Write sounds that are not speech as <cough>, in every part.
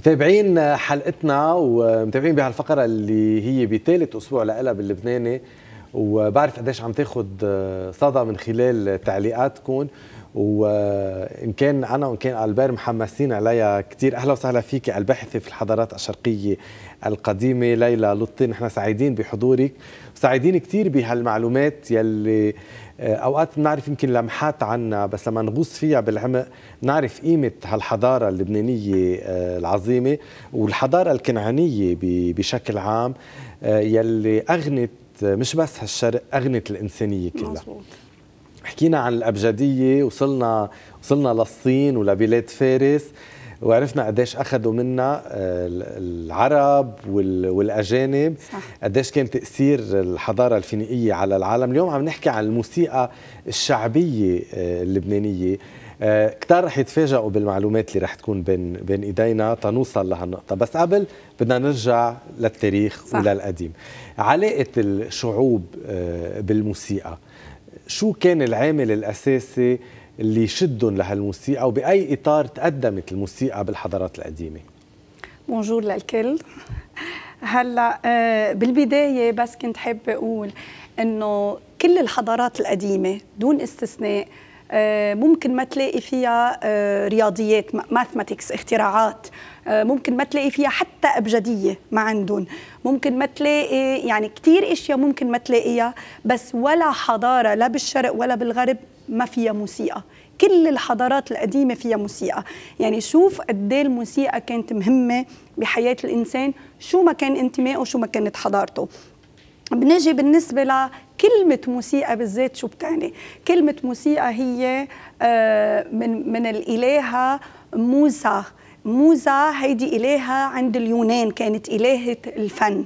متابعين حلقتنا ومتابعين بهالفقرة اللي هي بثالث أسبوع لقلب باللبناني وبعرف قديش عم تاخد صدى من خلال تعليقاتكم وان كان انا وان كان البير محمسين عليها كثير اهلا وسهلا فيك الباحثه في الحضارات الشرقيه القديمه ليلى لطي نحن سعيدين بحضورك وسعيدين كثير بهالمعلومات يلي آه، اوقات بنعرف يمكن لمحات عنها بس لما نغوص فيها بالعمق نعرف قيمه هالحضاره اللبنانيه آه، العظيمه والحضاره الكنعانيه بشكل عام آه، يلي اغنت مش بس هالشرق اغنت الانسانيه كلها مزبوط. حكينا عن الابجديه وصلنا وصلنا للصين ولبلاد فارس وعرفنا قديش اخذوا منا آه، العرب والاجانب صح. قديش كان تاثير الحضاره الفينيقيه على العالم اليوم عم نحكي عن الموسيقى الشعبيه آه، اللبنانيه آه، كتار رح يتفاجئوا بالمعلومات اللي رح تكون بين بين ايدينا تنوصل لهالنقطه بس قبل بدنا نرجع للتاريخ صح. وللقديم علاقه الشعوب بالموسيقى شو كان العامل الاساسي اللي شدهم لهالموسيقى وبأي إطار تقدمت الموسيقى بالحضارات القديمة بونجور للكل هلا آه، بالبدايه بس كنت حابه اقول انه كل الحضارات القديمه دون استثناء آه، ممكن ما تلاقي فيها آه، رياضيات ماثماتكس اختراعات ممكن ما تلاقي فيها حتى أبجدية ما عندهم ممكن ما تلاقي يعني كثير إشياء ممكن ما تلاقيها بس ولا حضارة لا بالشرق ولا بالغرب ما فيها موسيقى كل الحضارات القديمه فيها موسيقى يعني شوف قد إيه الموسيقى كانت مهمه بحياه الانسان شو ما كان انتمائه شو ما كانت حضارته بنجي بالنسبة لكلمة موسيقى بالذات شو بتعني كلمة موسيقى هي آه، من, من الإلهة موسى موزا هيدي إلهة عند اليونان كانت إلهة الفن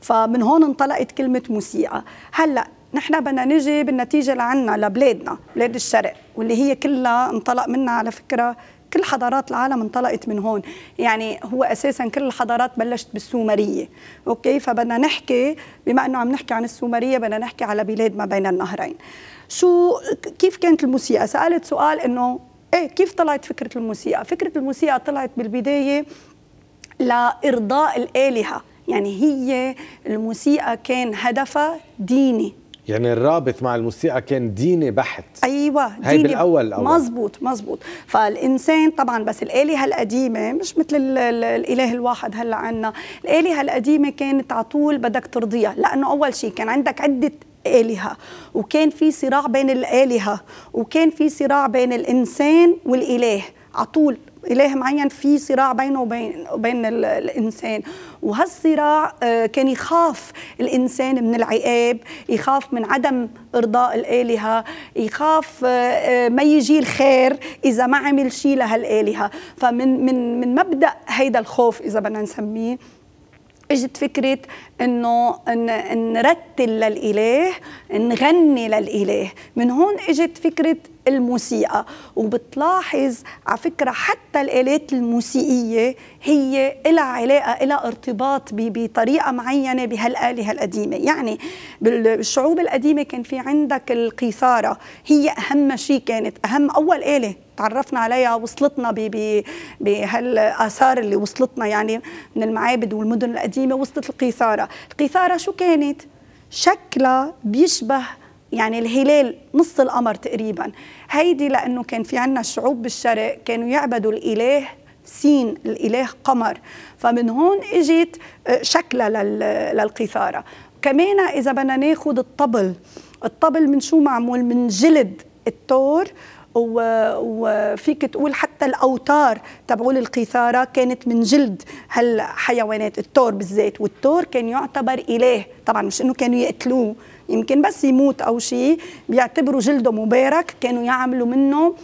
فمن هون انطلقت كلمة موسيقى هلأ نحن بدنا نجي بالنتيجه لعنا لبلادنا بلاد الشرق واللي هي كلها انطلق منها على فكره كل حضارات العالم انطلقت من هون يعني هو اساسا كل الحضارات بلشت بالسومريه اوكي فبدنا نحكي بما انه عم نحكي عن السومريه بدنا نحكي على بلاد ما بين النهرين شو كيف كانت الموسيقى سالت سؤال انه ايه كيف طلعت فكره الموسيقى فكره الموسيقى طلعت بالبدايه لارضاء الالهه يعني هي الموسيقى كان هدفها ديني يعني الرابط مع الموسيقى كان ديني بحت ايوه ديني هاي بالاول الاول مزبوط مزبوط فالانسان طبعا بس الالهه القديمه مش مثل الاله الواحد هلا عنا الالهه القديمه كانت على طول بدك ترضيها لانه اول شيء كان عندك عده آلهة وكان في صراع بين الآلهة وكان في صراع بين الإنسان والإله على طول اله معين في صراع بينه وبين وبين الانسان وهالصراع آه، كان يخاف الانسان من العقاب يخاف من عدم ارضاء الالهه يخاف آه، آه، ما يجي الخير اذا ما عمل شيء لهالالهه فمن من من مبدا هيدا الخوف اذا بدنا نسميه اجت فكره انه إن نرتل للاله نغني للاله من هون اجت فكره الموسيقى وبتلاحظ على فكرة حتى الآلات الموسيقية هي لها علاقة لها ارتباط بطريقة معينة بهالآلهة القديمة يعني بالشعوب القديمة كان في عندك القيثارة هي أهم شيء كانت أهم أول آلة تعرفنا عليها وصلتنا بهالاثار اللي وصلتنا يعني من المعابد والمدن القديمه وصلت القيثاره، القيثاره شو كانت؟ شكلها بيشبه يعني الهلال نص القمر تقريبا هيدي لانه كان في عنا الشعوب بالشرق كانوا يعبدوا الاله سين الاله قمر فمن هون اجت آه، شكلها للقيثاره كمان اذا بدنا ناخذ الطبل الطبل من شو معمول من جلد التور وفيك تقول حتى الاوتار تبعول القيثاره كانت من جلد هالحيوانات التور بالذات والتور كان يعتبر اله طبعا مش انه كانوا يقتلوه يمكن بس يموت او شيء بيعتبروا جلده مبارك كانوا يعملوا منه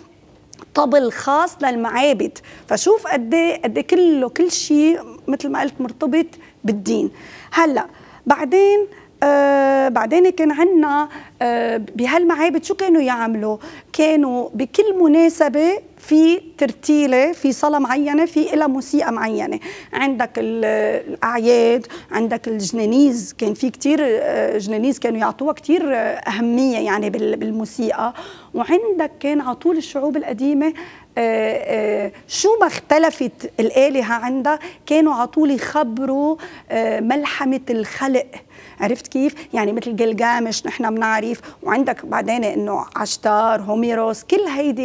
طبل خاص للمعابد فشوف قد إيه- قد إيه كله كل شيء مثل ما قلت مرتبط بالدين هلا بعدين آه بعدين كان عندنا آه بهالمعابد شو كانوا يعملوا؟ كانوا بكل مناسبة في ترتيلة في صلاة معينة في لها موسيقى معينة عندك الأعياد عندك الجنانيز كان في كتير آه، جنانيز كانوا يعطوها كتير آه، أهمية يعني بالموسيقى وعندك كان على طول الشعوب القديمة آه، شو ما اختلفت الآلهة عندها كانوا على طول يخبروا ملحمة الخلق عرفت كيف يعني مثل جلجامش نحن بنعرف وعندك بعدين انه عشتار هوميروس كل هيدي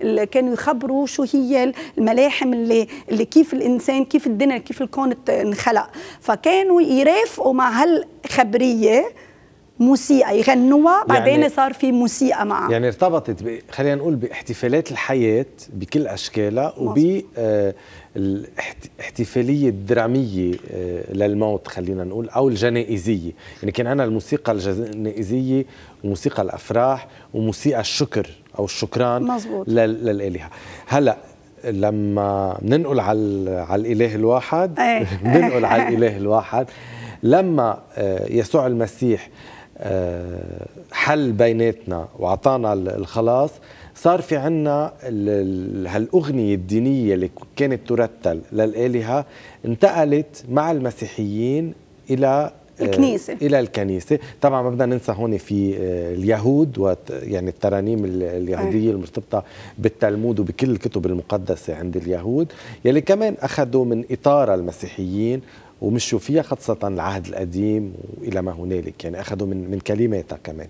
اللي كانوا يخبروا شو هي الملاحم اللي اللي كيف الانسان كيف الدنيا كيف الكون انخلق فكانوا يرافقوا مع هالخبريه موسيقى يغنوها يعني بعدين يعني صار في موسيقى معها يعني ارتبطت خلينا نقول باحتفالات الحياه بكل اشكالها وب آه الاحتفاليه الدراميه آه للموت خلينا نقول او الجنائزيه يعني كان عندنا الموسيقى الجنائزيه وموسيقى الافراح وموسيقى الشكر او الشكران مزبوط. لل... للالهه هلا لما بننقل على على الاله الواحد بننقل إيه. <laughs> على الاله الواحد لما آه، يسوع المسيح آه، حل بيناتنا واعطانا الخلاص صار في عنا هالأغنية الدينية اللي كانت ترتل للآلهة انتقلت مع المسيحيين إلى آه، الكنيسة إلى الكنيسة طبعا ما بدنا ننسى هون في آه، اليهود يعني الترانيم اليهودية المرتبطة بالتلمود وبكل الكتب المقدسة عند اليهود يلي كمان أخذوا من إطار المسيحيين ومشوا فيها خاصة العهد القديم وإلى ما هنالك يعني أخذوا من, من كلماتها كمان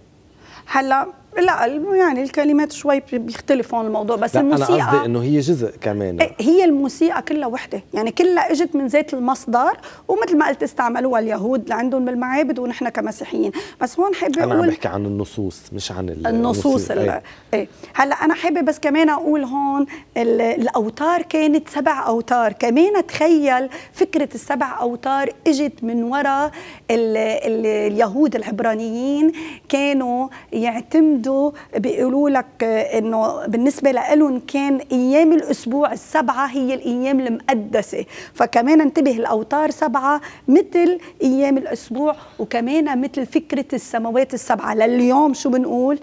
هلا لا يعني الكلمات شوي بيختلف هون الموضوع بس لا الموسيقى انا قصدي انه هي جزء كمان إيه، هي الموسيقى كلها وحده يعني كلها اجت من ذات المصدر ومثل ما قلت استعملوها اليهود عندهم بالمعابد ونحن كمسيحيين بس هون حابه اقول انا عم بحكي عن النصوص مش عن النصوص ايه اي. هلا انا حابه بس كمان اقول هون الاوتار كانت سبع اوتار كمان تخيل فكره السبع اوتار اجت من وراء اليهود العبرانيين كانوا يعتمدوا عنده بيقولوا لك انه بالنسبه لهم كان ايام الاسبوع السبعه هي الايام المقدسه فكمان انتبه الاوتار سبعه مثل ايام الاسبوع وكمان مثل فكره السماوات السبعه لليوم شو بنقول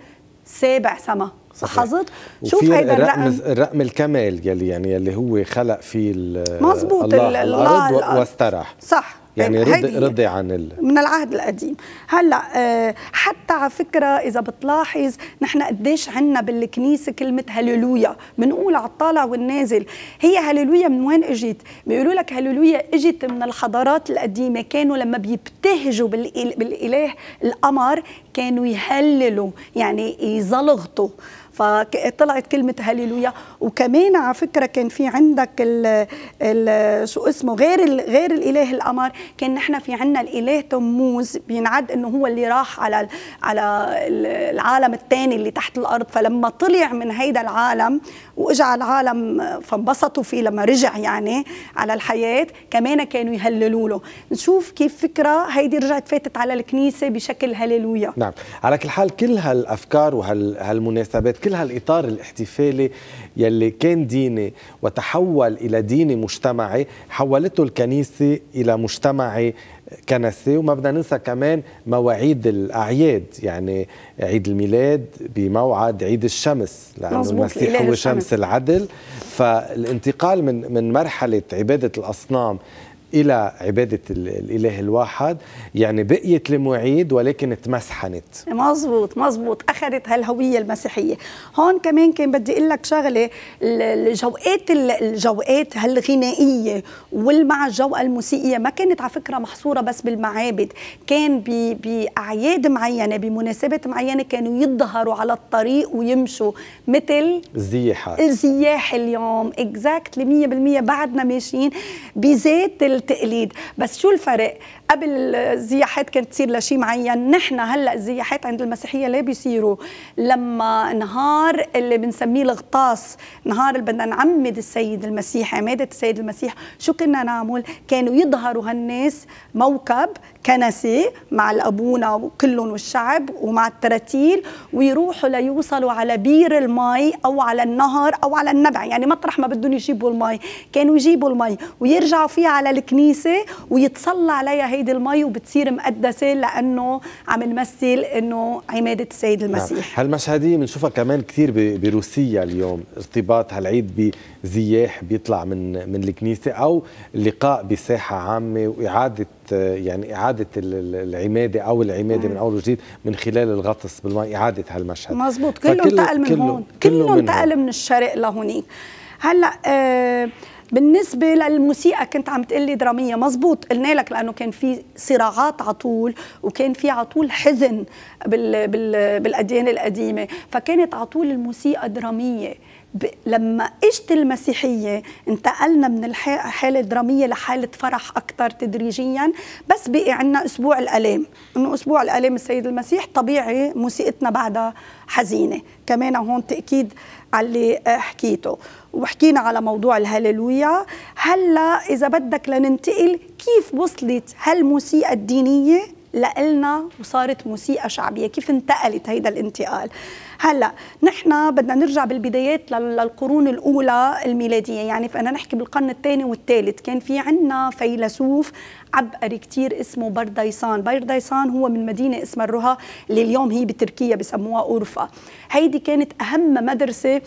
سابع سما لاحظت شوف هيدا الرقم الرقم الكمال يلي يعني يلي هو خلق فيه مزبوط الله الله واسترح صح يعني طيب، رضي, رضي عن ال... من العهد القديم هلا آه، حتى على فكره اذا بتلاحظ نحن قديش عنا بالكنيسه كلمه هللويا بنقول على الطالع والنازل هي هللويا من وين اجت بيقولوا لك هللويا اجت من الحضارات القديمه كانوا لما بيبتهجوا بالإله القمر كانوا يهللوا يعني يزلغطوا فطلعت كلمه هللويا وكمان على فكره كان في عندك الـ الـ شو اسمه غير ال غير الاله الأمر كان نحن في عندنا الاله تموز بينعد انه هو اللي راح على على العالم الثاني اللي تحت الارض فلما طلع من هيدا العالم واجا على العالم فانبسطوا فيه لما رجع يعني على الحياه كمان كانوا يهللوا له نشوف كيف فكره هيدي رجعت فاتت على الكنيسه بشكل هللويا نعم على كل حال كل هالافكار وهالمناسبات كل هالاطار الاحتفالي يلي كان ديني وتحول الى ديني مجتمعي حولته الكنيسه الى مجتمعي كنسي وما بدنا ننسى كمان مواعيد الاعياد يعني عيد الميلاد بموعد عيد الشمس لانه المسيح هو شمس العدل فالانتقال من من مرحله عباده الاصنام الى عباده الاله الواحد يعني بقيت المواعيد ولكن تمسحنت مزبوط مزبوط اخذت هالهويه المسيحيه هون كمان كان بدي اقول لك شغله الجوقات الجوقات هالغنائيه والمع الجوقه الموسيقيه ما كانت على فكره محصوره بس بالمعابد كان باعياد معينه بمناسبات معينه كانوا يظهروا على الطريق ويمشوا مثل الزياحات الزياح اليوم اكزاكتلي 100% بعدنا ماشيين بذات شكل تقليد بس شو الفرق قبل الزياحات كانت تصير لشيء معين نحن هلا الزياحات عند المسيحيه ليه بيصيروا لما نهار اللي بنسميه الغطاس نهار اللي بدنا نعمد السيد المسيح عماده السيد المسيح شو كنا نعمل كانوا يظهروا هالناس موكب كنسي مع الابونه وكلهم والشعب ومع التراتيل ويروحوا ليوصلوا على بير المي او على النهر او على النبع يعني مطرح ما بدهم يجيبوا المي كانوا يجيبوا المي ويرجعوا فيها على الكنيسه ويتصلى عليها هيدي المي وبتصير مقدسه لانه عم نمثل انه عماده السيد نعم. المسيح نعم. هالمشهديه بنشوفها كمان كثير بروسيا اليوم ارتباط هالعيد بزياح بيطلع من من الكنيسه او لقاء بساحه عامه واعاده يعني اعاده العماده او العماده مم. من اول وجديد من خلال الغطس بالماء اعاده هالمشهد مزبوط كله انتقل من كله هون كله انتقل من, من الشرق لهونيك هلا آه بالنسبه للموسيقى كنت عم تقلي دراميه مزبوط قلنا لك لانه كان في صراعات عطول وكان في عطول حزن بال بال بالاديان القديمه فكانت عطول الموسيقى دراميه ب... لما اجت المسيحيه انتقلنا من الحاله الدراميه لحاله فرح اكثر تدريجيا بس بقي عندنا اسبوع الالام انه اسبوع الالام السيد المسيح طبيعي موسيقتنا بعدها حزينه كمان هون تاكيد على اللي حكيته وحكينا على موضوع الهللويا هلا اذا بدك لننتقل كيف وصلت هالموسيقى الدينيه لإلنا وصارت موسيقى شعبيه كيف انتقلت هيدا الانتقال هلا نحن بدنا نرجع بالبدايات للقرون الاولى الميلاديه يعني فانا نحكي بالقرن الثاني والثالث كان في عنا فيلسوف عبقري كتير اسمه برديسان برديسان هو من مدينة اسمها الرها اللي اليوم هي بتركيا بسموها أورفا هيدي كانت أهم مدرسة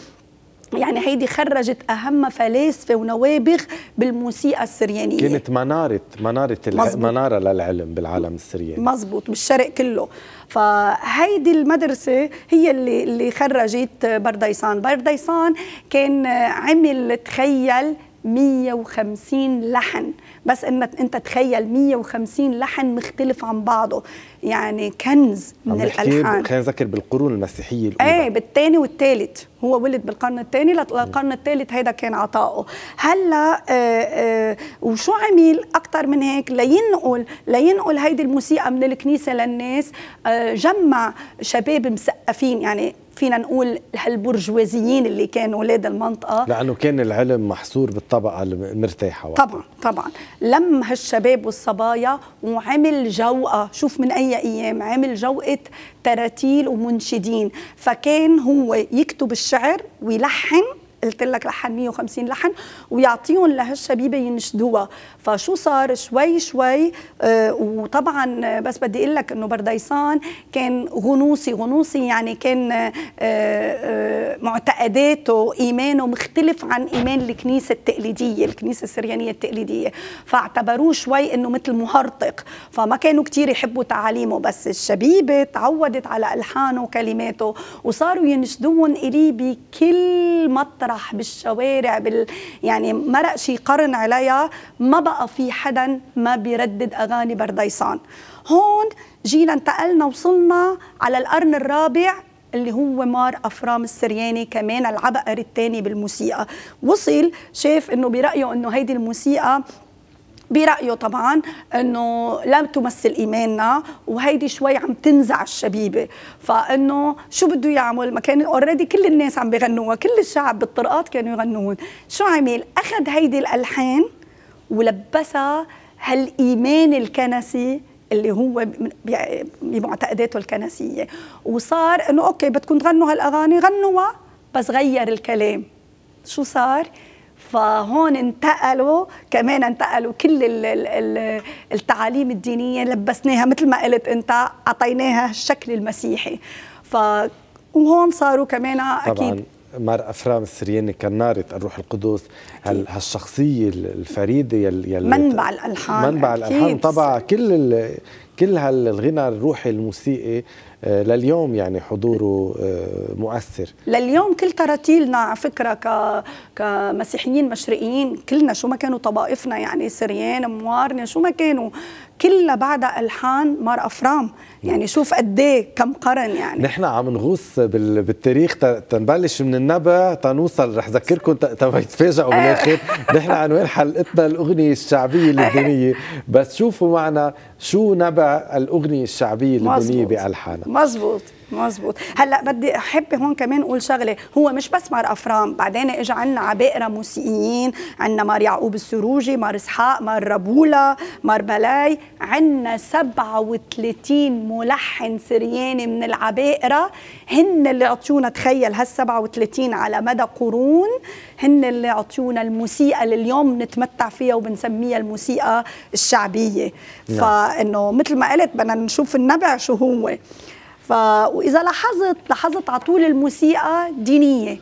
يعني هيدي خرجت اهم فلاسفه ونوابغ بالموسيقى السريانيه كانت مناره مناره الع... مناره للعلم بالعالم السرياني مزبوط بالشرق كله فهيدي المدرسه هي اللي اللي خرجت برديسان برديسان كان عمل تخيل 150 لحن بس انك انت تخيل 150 لحن مختلف عن بعضه يعني كنز من الالحان خلينا نذكر بالقرون المسيحيه الاولى ايه بالثاني والثالث هو ولد بالقرن الثاني للقرن الثالث هيدا كان عطائه هلا آه آه وشو عمل اكثر من هيك لينقل لينقل هيدي الموسيقى من الكنيسه للناس آه جمع شباب مثقفين يعني فينا نقول هالبرجوازيين اللي كانوا اولاد المنطقه لانه كان العلم محصور بالطبقه المرتاحه طبعا طبعا لم هالشباب والصبايا وعمل جوقه شوف من اي ايام عامل جوقه تراتيل ومنشدين فكان هو يكتب الشعر ويلحن قلت لك لحن 150 لحن ويعطيهم لهالشبيبه ينشدوها فشو صار شوي شوي آه وطبعا آه، بس بدي اقول لك انه برديسان كان غنوصي غنوصي يعني كان آه آه معتقداته ايمانه مختلف عن ايمان الكنيسه التقليديه الكنيسه السريانيه التقليديه فاعتبروه شوي انه مثل مهرطق فما كانوا كتير يحبوا تعاليمه بس الشبيبه تعودت على الحانه وكلماته وصاروا ينشدون اليه بكل مطرح بالمسرح بالشوارع بال يعني مرق شي قرن عليها ما بقى في حدا ما بيردد اغاني برديسان هون جينا انتقلنا وصلنا على القرن الرابع اللي هو مار افرام السرياني كمان العبقري الثاني بالموسيقى وصل شاف انه برايه انه هيدي الموسيقى برايه طبعا انه لم تمثل ايماننا وهيدي شوي عم تنزع الشبيبه فانه شو بده يعمل ما كان اوريدي كل الناس عم بغنوها كل الشعب بالطرقات كانوا يغنون شو عمل اخذ هيدي الالحان ولبسها هالايمان الكنسي اللي هو بمعتقداته الكنسيه وصار انه اوكي بدكم تغنوا هالاغاني غنوها بس غير الكلام شو صار فهون انتقلوا كمان انتقلوا كل التعاليم الدينيه لبسناها مثل ما قلت انت اعطيناها الشكل المسيحي ف وهون صاروا كمان اكيد طبعاً. مار افرام السرياني كناره الروح القدس هال هالشخصيه الفريده يلي منبع الالحان منبع الالحان طبعا كل كل هالغنى الروحي الموسيقي آه، لليوم يعني حضوره آه، مؤثر لليوم كل تراتيلنا على فكره ك كمسيحيين مشرقيين كلنا شو ما كانوا طبائفنا يعني سريان موارنه شو ما كانوا كلنا بعدها الحان مار افرام يعني شوف قد إيه كم قرن يعني نحن عم نغوص بالتاريخ تنبلش من النبا تنوصل رح ذكركم تما يتفاجئوا بالاخر <laughs> نحن عنوان حلقتنا الاغنيه الشعبيه اللبنانيه بس شوفوا معنا شو نبع الأغنية الشعبية اللبنانية بألحانها مزبوط مظبوط هلا بدي احب هون كمان اقول شغله هو مش بس مار افرام بعدين اجى عنا عباقره موسيقيين عنا مار يعقوب السروجي مار اسحاق مار رابولا مار بلاي عنا 37 ملحن سرياني من العباقره هن اللي عطيونا تخيل هال 37 على مدى قرون هن اللي عطيونا الموسيقى اللي اليوم نتمتع فيها وبنسميها الموسيقى الشعبيه نعم. فانه مثل ما قلت بدنا نشوف النبع شو هو ف... واذا لاحظت لاحظت على طول الموسيقى دينيه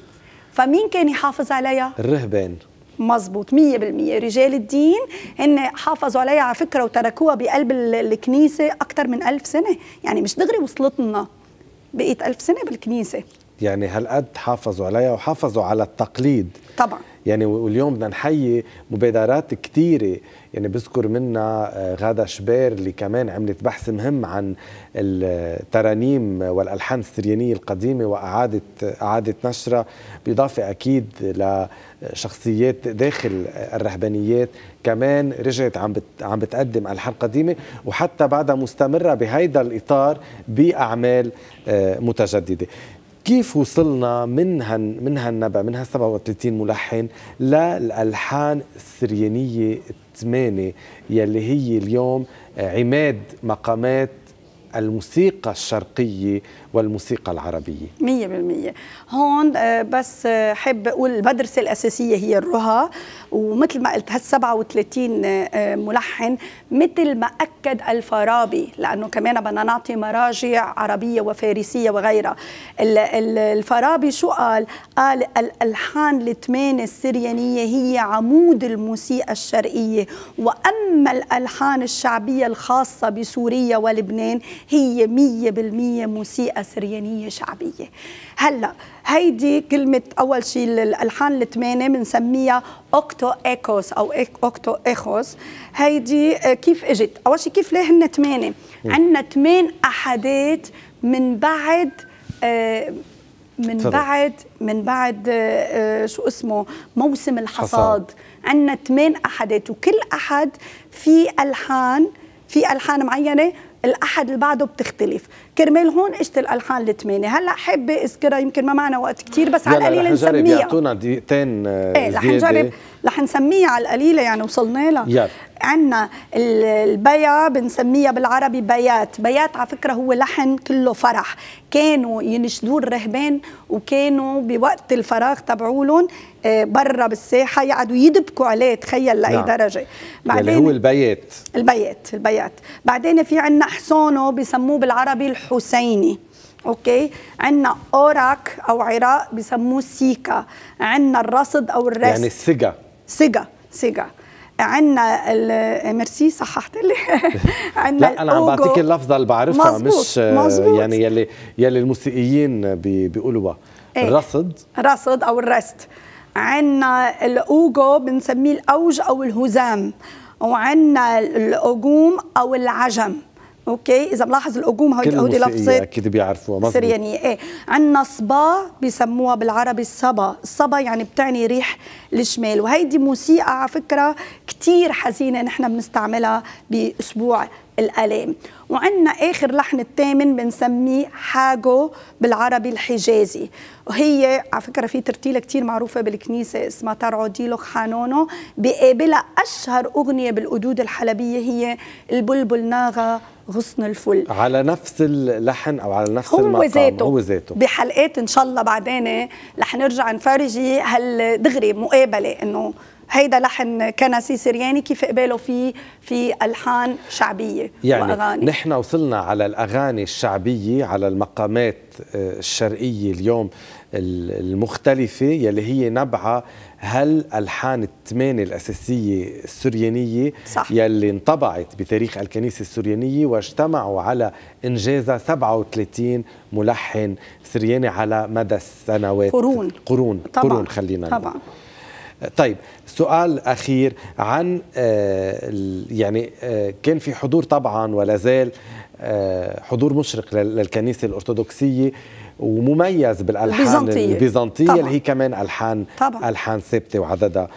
فمين كان يحافظ عليها الرهبان مزبوط 100% رجال الدين هن حافظوا عليها على فكره وتركوها بقلب الكنيسه اكثر من ألف سنه يعني مش دغري وصلتنا بقيت ألف سنه بالكنيسه يعني هالقد حافظوا عليها وحافظوا على التقليد طبعا يعني واليوم بدنا نحيي مبادرات كثيره يعني بذكر منها آه، غاده شبير اللي كمان عملت بحث مهم عن الترانيم والالحان السريانيه القديمه واعاده اعاده نشرها بإضافة اكيد لشخصيات داخل الرهبانيات كمان رجعت عم عم بتقدم الحان قديمه وحتى بعدها مستمره بهيدا الاطار باعمال آه، متجدده كيف وصلنا من هن من هالنبع من هال 37 ملحن للالحان السريانيه الثمانيه يلي هي اليوم عماد مقامات الموسيقى الشرقية والموسيقى العربية مية بالمية هون آه، بس آه، حب أقول المدرسة الأساسية هي الرها ومثل ما قلت هال 37 آه، ملحن مثل ما أكد الفارابي لأنه كمان بدنا نعطي مراجع عربية وفارسية وغيرها الفارابي شو قال؟ قال الألحان الثمان السريانية هي عمود الموسيقى الشرقية وأما الألحان الشعبية الخاصة بسوريا ولبنان هي مية بالمية موسيقى سريانية شعبية هلأ هيدي كلمة أول شيء الألحان الثمانية بنسميها أوكتو إيكوس أو أوكتو إيخوس هيدي آه، كيف إجت؟ أول شيء كيف ليه هن ثمانية؟ عندنا ثمان أحادات من بعد آه، من فضل. بعد من بعد آه، شو اسمه موسم الحصاد عندنا ثمان احدات وكل احد في الحان في الحان معينه الاحد اللي بعده بتختلف كرمال هون اجت الالحان الثمانيه هلا حابه اذكرها يمكن ما معنا وقت كتير بس على القليل نسميها يعطونا دقيقتين آه، ايه رح نجرب رح نسميها على القليله يعني وصلنا لها عندنا البيا بنسميها بالعربي بيات بيات على فكره هو لحن كله فرح كانوا ينشدوه الرهبان وكانوا بوقت الفراغ تبعولن آه، برا بالساحه يقعدوا يدبكوا عليه تخيل لاي نعم. درجه بعدين يعني هو البيات البيات البيات بعدين في عندنا حصانه بسموه بالعربي الحسيني اوكي عندنا اوراك او عراق بسموه سيكا عندنا الرصد او الرس يعني السجا سيجا سيجا عندنا ميرسي صححت لي <laughs> عندنا لا انا عم بعطيك اللفظه اللي بعرفها مزبوط مش مزبوط يعني يلي يلي الموسيقيين بيقولوها ايه الرصد رصد او الرست عندنا الاوجو بنسميه الاوج او الهزام وعندنا الاوجوم او العجم اوكي اذا ملاحظ الاجوم هودي هودي لفظه اكيد بيعرفوها سريانيه ايه عندنا صبا بسموها بالعربي الصبا الصبا يعني بتعني ريح الشمال وهيدي موسيقى على فكره كثير حزينه نحن بنستعملها باسبوع الآلام وعندنا آخر لحن الثامن بنسميه حاجو بالعربي الحجازي وهي على فكرة في ترتيلة كتير معروفة بالكنيسة اسمها ترعو ديلو حانونو بقابلها أشهر أغنية بالقدود الحلبية هي البلبل ناغا غصن الفل على نفس اللحن او على نفس هو المقام ذاته هو ذاته بحلقات ان شاء الله بعدين رح نرجع نفرجي هالدغري مقابله انه هيدا لحن كنسي سرياني كيف قباله في في الحان شعبيه يعني واغاني نحن وصلنا على الاغاني الشعبيه على المقامات آه، الشرقيه اليوم المختلفه يلي هي نبعه هل الحان الثمانية الأساسية السريانية صح. يلي انطبعت بتاريخ الكنيسة السريانية واجتمعوا على إنجازها 37 ملحن سرياني على مدى السنوات قرون قرون قرون خلينا طبعا. نقول. طيب سؤال اخير عن آه، يعني آه، كان في حضور طبعا ولا زال آه، حضور مشرق للكنيسه الارثوذكسيه ومميز بالالحان البيزنطيه, البيزنطية طبعًا. اللي هي كمان الحان طبعًا. الحان ثابته وعددها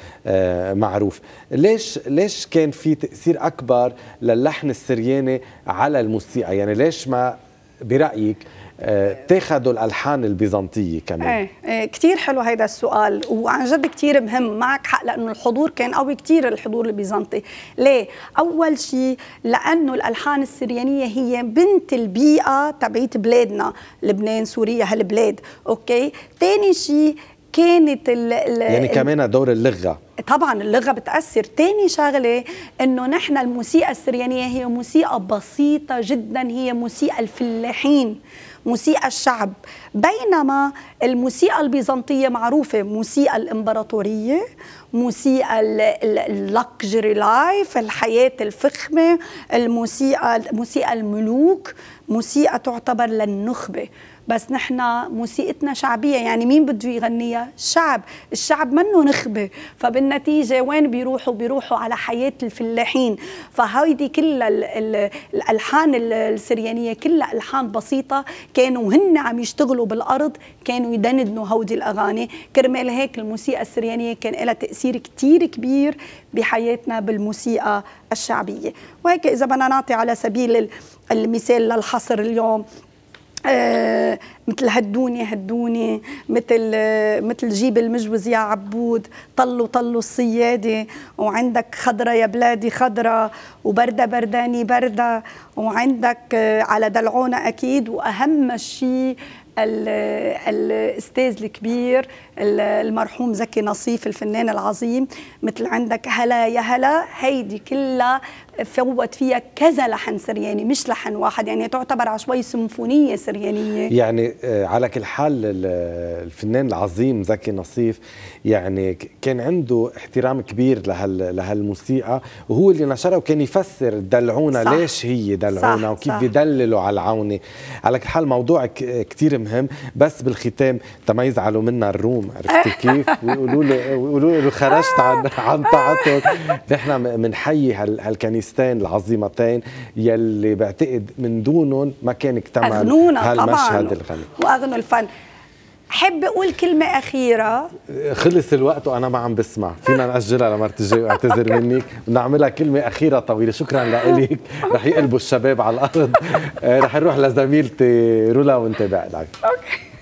معروف ليش ليش كان في تاثير اكبر للحن السرياني على الموسيقى يعني ليش ما برايك آه، تاخذوا الالحان البيزنطيه كمان ايه, إيه، كثير حلو هيدا السؤال وعن جد كثير مهم معك حق لانه الحضور كان قوي كثير الحضور البيزنطي ليه اول شيء لانه الالحان السريانيه هي بنت البيئه تبعيت بلادنا لبنان سوريا هالبلاد اوكي ثاني شيء كانت ال ال يعني كمان دور اللغه طبعا اللغه بتاثر تاني شغله انه نحن الموسيقى السريانيه هي موسيقى بسيطه جدا هي موسيقى الفلاحين موسيقى الشعب بينما الموسيقى البيزنطيه معروفه موسيقى الامبراطوريه موسيقى اللكجري لايف الحياه الفخمه الموسيقى موسيقى الملوك موسيقى تعتبر للنخبه بس نحن موسيقتنا شعبيه يعني مين بده يغنيها الشعب الشعب منه نخبه فبالنتيجه وين بيروحوا بيروحوا على حياه الفلاحين فهيدي كلها الالحان السريانيه كلها الحان بسيطه كانوا هن عم يشتغلوا بالارض كانوا يدندنوا هودي الاغاني كرمال هيك الموسيقى السريانيه كان لها تاثير كثير كبير بحياتنا بالموسيقى الشعبيه وهيك اذا بدنا نعطي على سبيل المثال للحصر اليوم آه مثل هدوني هدوني مثل آه مثل جيب المجوز يا عبود طلوا طلوا الصياده وعندك خضرة يا بلادي خضرة وبرده برداني برده وعندك آه على دلعونة اكيد واهم شيء آه، الاستاذ الكبير المرحوم زكي نصيف الفنان العظيم مثل عندك هلا يا هلا هيدي كلها فوت فيها كذا لحن سرياني مش لحن واحد يعني تعتبر عشوائي سيمفونية سريانية يعني آه، على كل حال الفنان العظيم زكي نصيف يعني كان عنده احترام كبير لهال لهالموسيقى وهو اللي نشرها وكان يفسر دلعونا ليش هي دلعونا وكيف يدللوا على العونة على كل حال موضوع كثير مهم بس بالختام تما يزعلوا منا الروم عرفتي <laughs> كيف ويقولوا لي ويقولوا له خرجت عن عن طاعتك نحن بنحيي هالكنيسة الميزتين العظيمتين يلي بعتقد من دونهم ما كان اكتمل هالمشهد الغني واغنوا الفن حب اقول كلمه اخيره خلص الوقت وانا ما عم بسمع فينا ناجلها لمرة الجاي واعتذر منك ونعملها كلمه اخيره طويله شكرا لك <laughs> رح يقلبوا الشباب على الارض <laughs> رح نروح لزميلتي رولا وانت بعدك اوكي